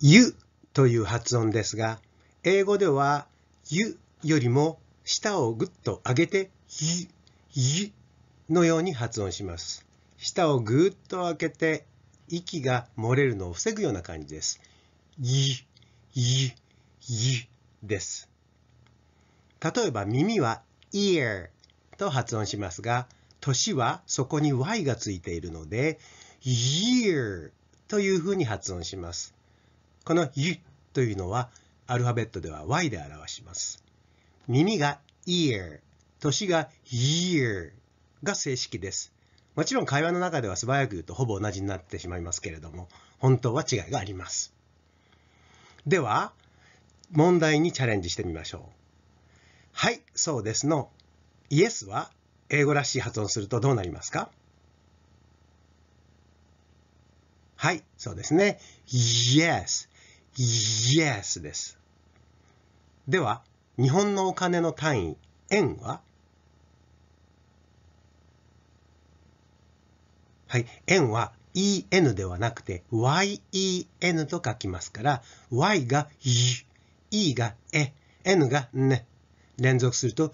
ゆという発音ですが、英語ではゆよりも舌をぐっと上げてゆ、ゆのように発音します。舌をぐっと開けて息が漏れるのを防ぐような感じです。ゆ、ゆ、ゆです。例えば耳は ear と発音しますが、年はそこに y がついているので year というふうに発音します。このゆというのはアルファベットでは y で表します。耳が ear、年が year が正式です。もちろん会話の中では素早く言うとほぼ同じになってしまいますけれども、本当は違いがあります。では、問題にチャレンジしてみましょう。はい、そうですの、イエスは英語らしい発音するとどうなりますかはい、そうですね。Yes Yes です。では、日本のお金の単位、円ははい、円は en ではなくて yen と書きますから、y が y、e が E、n がね。連続すると、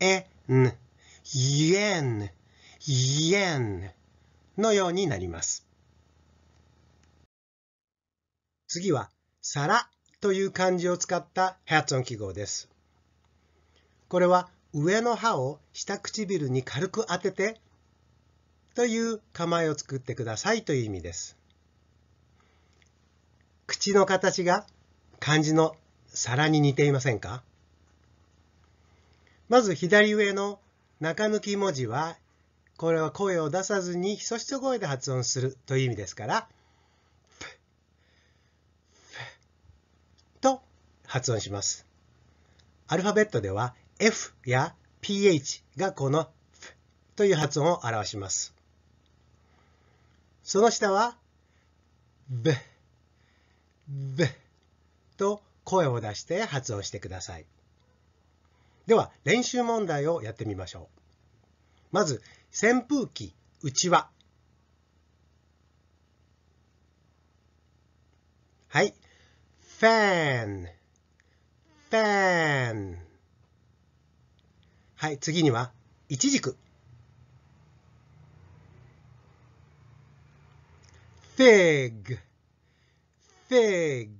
y、え、n、yen、yen のようになります。次は皿という漢字を使った発音記号です。これは上の歯を下唇に軽く当ててという構えを作ってくださいという意味です。口の形が漢字の皿に似ていませんかまず左上の中抜き文字はこれは声を出さずにひそひそ声で発音するという意味ですから発音します。アルファベットでは F や PH がこの F という発音を表します。その下は B、B と声を出して発音してください。では練習問題をやってみましょう。まず扇風機うちわ。はい。fan Japan はい次にはイチジク Fig Fig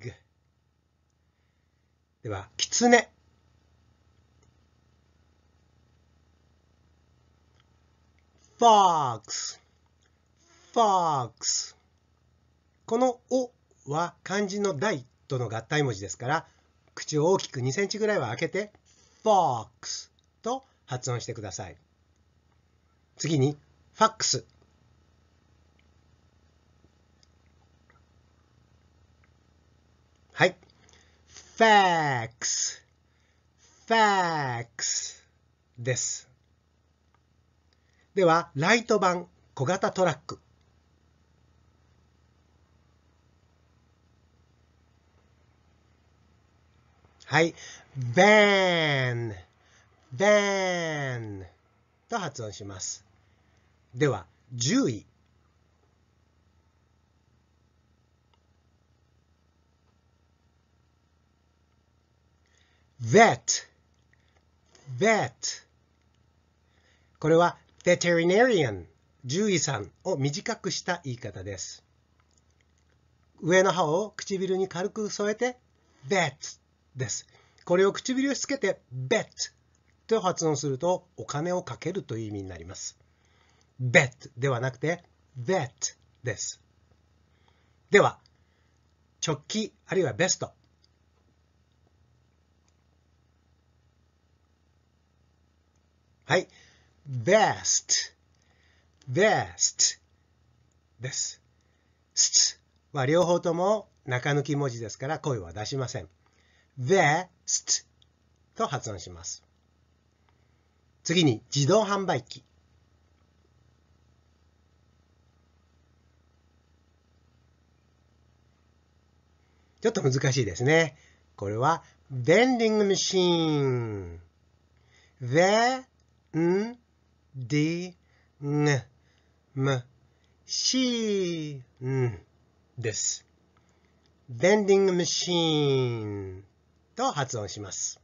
ではキツネ Fox Fox この「お」は漢字の「大」との合体文字ですから口を大きく2センチぐらいは開けて FOX と発音してください。次に FAX。はい。FAX。FAX です。では、ライト版小型トラック。はい。van, van と発音します。では、10位。vet, vet これは veterinarian 獣医さんを短くした言い方です。上の歯を唇に軽く添えて vet です。これを唇をしつけて bet と発音するとお金をかけるという意味になります。bet ではなくて vet です。では、直帰あるいはベスト。はい。best, best です。s は両方とも中抜き文字ですから声は出しません。vest と発音します。次に自動販売機。ちょっと難しいですね。これは、ベンディングマシーン。ベンディングマシンです。ベンディングマシーンと発音します。